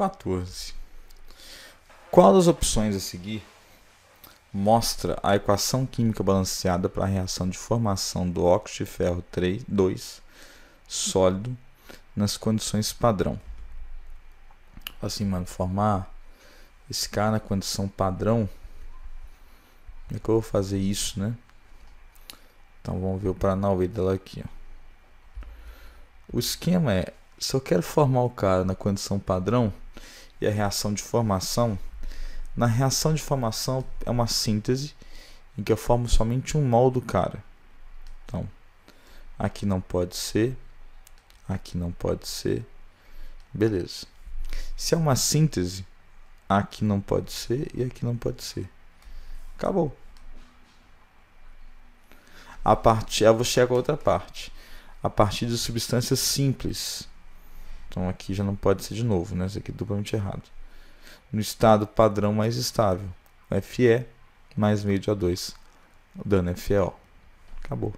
14. Qual das opções a seguir mostra a equação química balanceada para a reação de formação do óxido de ferro 3, 2 sólido nas condições padrão? Assim, mano, formar esse cara na condição padrão. Como é que eu vou fazer isso, né? Então vamos ver o Paranauê dela aqui. Ó. O esquema é, se eu quero formar o cara na condição padrão, e a reação de formação, na reação de formação é uma síntese em que eu formo somente um mol do cara. Então, aqui não pode ser, aqui não pode ser. Beleza. Se é uma síntese, aqui não pode ser e aqui não pode ser. Acabou. A partir, eu vou chegar a outra parte. A partir de substâncias simples, então aqui já não pode ser de novo, né? Isso aqui é duplamente errado. No estado padrão mais estável, FE mais meio de a 2 dando é FeO. Acabou.